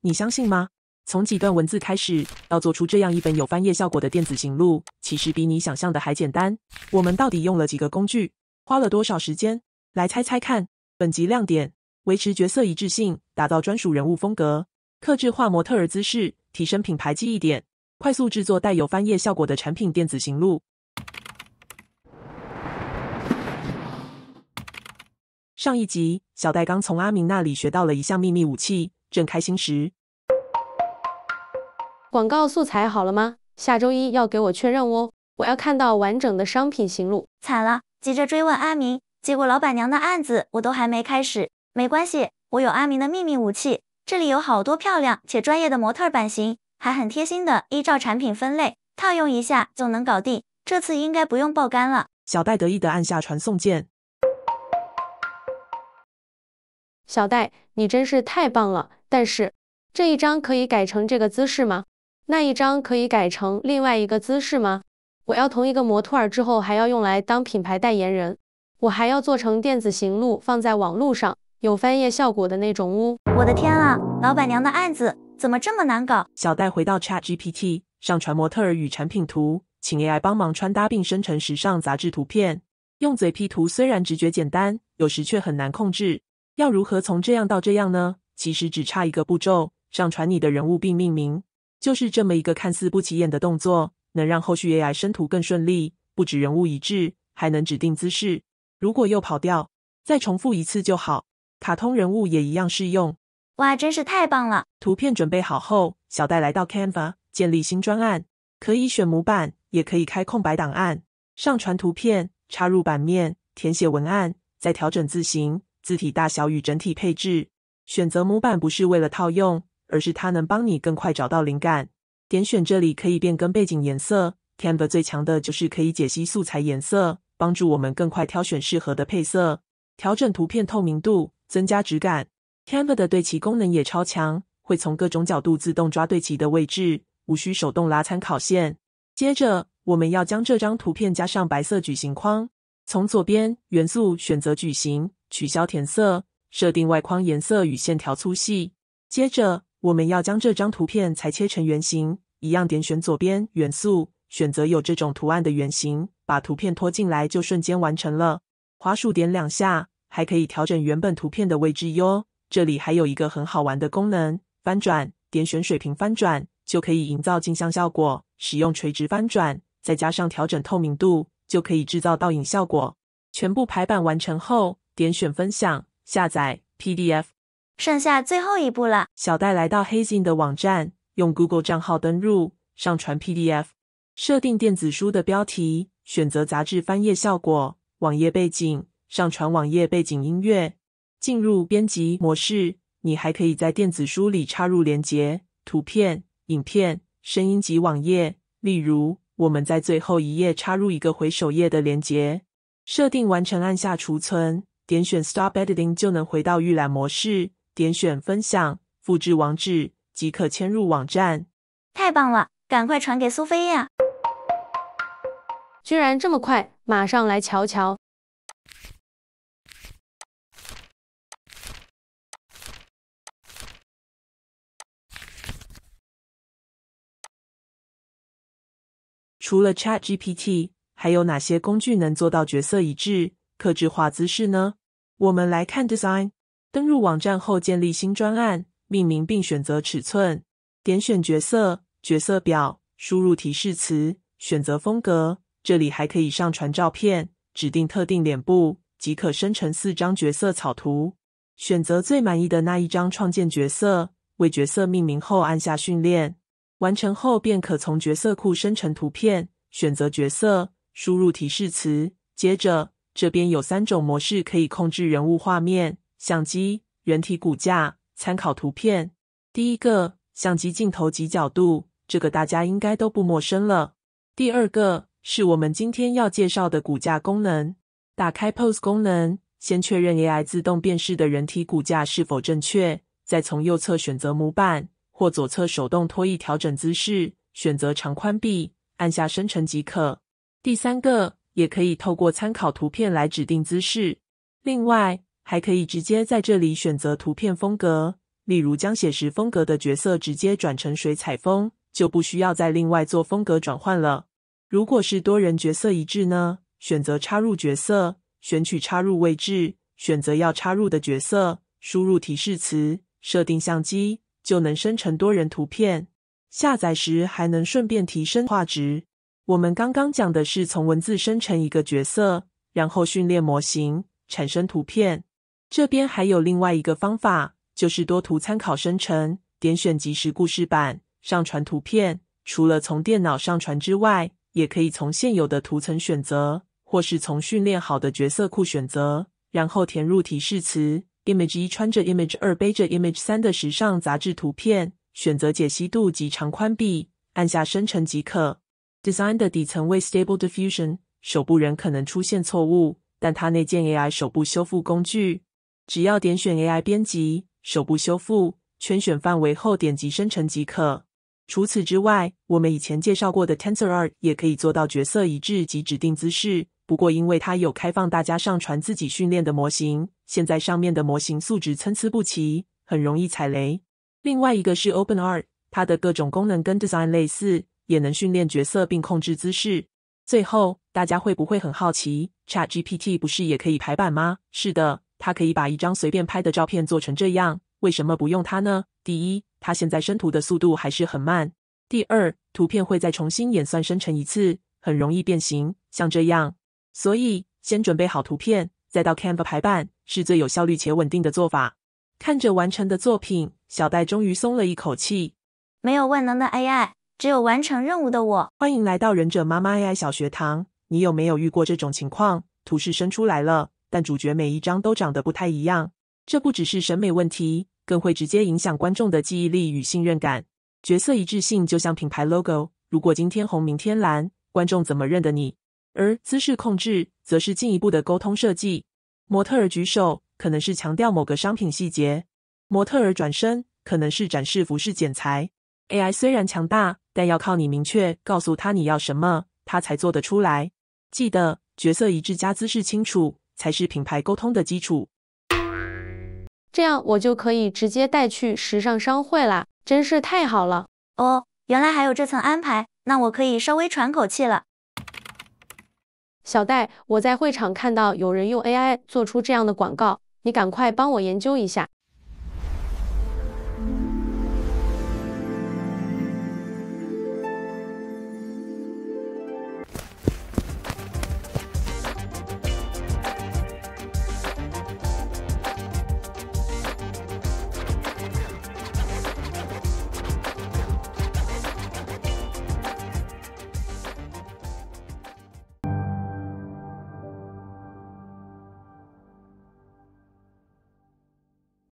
你相信吗？从几段文字开始，要做出这样一本有翻页效果的电子行录，其实比你想象的还简单。我们到底用了几个工具，花了多少时间？来猜猜看。本集亮点：维持角色一致性，打造专属人物风格，克制化模特儿姿势，提升品牌记忆点，快速制作带有翻页效果的产品电子行录。上一集，小戴刚从阿明那里学到了一项秘密武器。正开心时，广告素材好了吗？下周一要给我确认哦。我要看到完整的商品行录。惨了，急着追问阿明，结果老板娘的案子我都还没开始。没关系，我有阿明的秘密武器，这里有好多漂亮且专业的模特版型，还很贴心的依照产品分类套用一下就能搞定。这次应该不用爆肝了。小戴得意的按下传送键。小戴，你真是太棒了！但是这一张可以改成这个姿势吗？那一张可以改成另外一个姿势吗？我要同一个模特儿，之后还要用来当品牌代言人。我还要做成电子行路放在网络上有翻页效果的那种。哦。我的天啊，老板娘的案子怎么这么难搞？小戴回到 Chat GPT，上传模特儿与产品图，请 AI 帮忙穿搭并生成时尚杂志图片。用嘴 P 图虽然直觉简单，有时却很难控制。要如何从这样到这样呢？其实只差一个步骤：上传你的人物并命名。就是这么一个看似不起眼的动作，能让后续 AI 生图更顺利。不止人物一致，还能指定姿势。如果又跑掉，再重复一次就好。卡通人物也一样适用。哇，真是太棒了！图片准备好后，小戴来到 Canva 建立新专案，可以选模板，也可以开空白档案。上传图片，插入版面，填写文案，再调整字型。字体大小与整体配置，选择模板不是为了套用，而是它能帮你更快找到灵感。点选这里可以变更背景颜色。Canva 最强的就是可以解析素材颜色，帮助我们更快挑选适合的配色。调整图片透明度，增加质感。Canva 的对齐功能也超强，会从各种角度自动抓对齐的位置，无需手动拉参考线。接着，我们要将这张图片加上白色矩形框，从左边元素选择矩形。取消填色，设定外框颜色与线条粗细。接着，我们要将这张图片裁切成圆形。一样，点选左边元素，选择有这种图案的圆形，把图片拖进来，就瞬间完成了。滑鼠点两下，还可以调整原本图片的位置哟。这里还有一个很好玩的功能，翻转。点选水平翻转，就可以营造镜像效果。使用垂直翻转，再加上调整透明度，就可以制造倒影效果。全部排版完成后。点选分享、下载 PDF，剩下最后一步了。小戴来到 Hazing 的网站，用 Google 账号登录，上传 PDF，设定电子书的标题，选择杂志翻页效果、网页背景，上传网页背景音乐，进入编辑模式。你还可以在电子书里插入链接、图片、影片、声音及网页。例如，我们在最后一页插入一个回首页的链接。设定完成，按下储存。点选 Stop Editing 就能回到预览模式。点选分享、复制网址，即可迁入网站。太棒了！赶快传给苏菲亚。居然这么快！马上来瞧瞧。除了 Chat GPT，还有哪些工具能做到角色一致、克制化姿势呢？我们来看 Design。登录网站后，建立新专案，命名并选择尺寸，点选角色、角色表，输入提示词，选择风格。这里还可以上传照片，指定特定脸部，即可生成四张角色草图。选择最满意的那一张，创建角色，为角色命名后，按下训练。完成后，便可从角色库生成图片。选择角色，输入提示词，接着。这边有三种模式可以控制人物画面、相机、人体骨架、参考图片。第一个相机镜头及角度，这个大家应该都不陌生了。第二个是我们今天要介绍的骨架功能。打开 Pose 功能，先确认 AI 自动辨识的人体骨架是否正确，再从右侧选择模板，或左侧手动拖曳调整姿势，选择长宽比，按下生成即可。第三个。也可以透过参考图片来指定姿势，另外还可以直接在这里选择图片风格，例如将写实风格的角色直接转成水彩风，就不需要再另外做风格转换了。如果是多人角色一致呢？选择插入角色，选取插入位置，选择要插入的角色，输入提示词，设定相机，就能生成多人图片。下载时还能顺便提升画质。我们刚刚讲的是从文字生成一个角色，然后训练模型产生图片。这边还有另外一个方法，就是多图参考生成。点选即时故事版，上传图片。除了从电脑上传之外，也可以从现有的图层选择，或是从训练好的角色库选择。然后填入提示词：image 一穿着，image 二背着，image 三的时尚杂志图片。选择解析度及长宽比，按下生成即可。Design 的底层为 Stable Diffusion，手部仍可能出现错误，但它内建 AI 手部修复工具，只要点选 AI 编辑手部修复，圈选范围后点击生成即可。除此之外，我们以前介绍过的 TensorArt 也可以做到角色一致及指定姿势，不过因为它有开放大家上传自己训练的模型，现在上面的模型素质参差不齐，很容易踩雷。另外一个是 OpenArt，它的各种功能跟 Design 类似。也能训练角色并控制姿势。最后，大家会不会很好奇？Chat GPT 不是也可以排版吗？是的，它可以把一张随便拍的照片做成这样。为什么不用它呢？第一，它现在生图的速度还是很慢。第二，图片会再重新演算生成一次，很容易变形，像这样。所以，先准备好图片，再到 Cam 排版是最有效率且稳定的做法。看着完成的作品，小戴终于松了一口气。没有万能的 AI。只有完成任务的我，欢迎来到忍者妈妈 AI 小学堂。你有没有遇过这种情况？图示生出来了，但主角每一张都长得不太一样。这不只是审美问题，更会直接影响观众的记忆力与信任感。角色一致性就像品牌 logo，如果今天红明天蓝，观众怎么认得你？而姿势控制则是进一步的沟通设计。模特儿举手可能是强调某个商品细节，模特儿转身可能是展示服饰剪裁。AI 虽然强大，但要靠你明确告诉他你要什么，他才做得出来。记得角色一致加姿势清楚，才是品牌沟通的基础。这样我就可以直接带去时尚商会啦，真是太好了！哦，原来还有这层安排，那我可以稍微喘口气了。小戴，我在会场看到有人用 AI 做出这样的广告，你赶快帮我研究一下。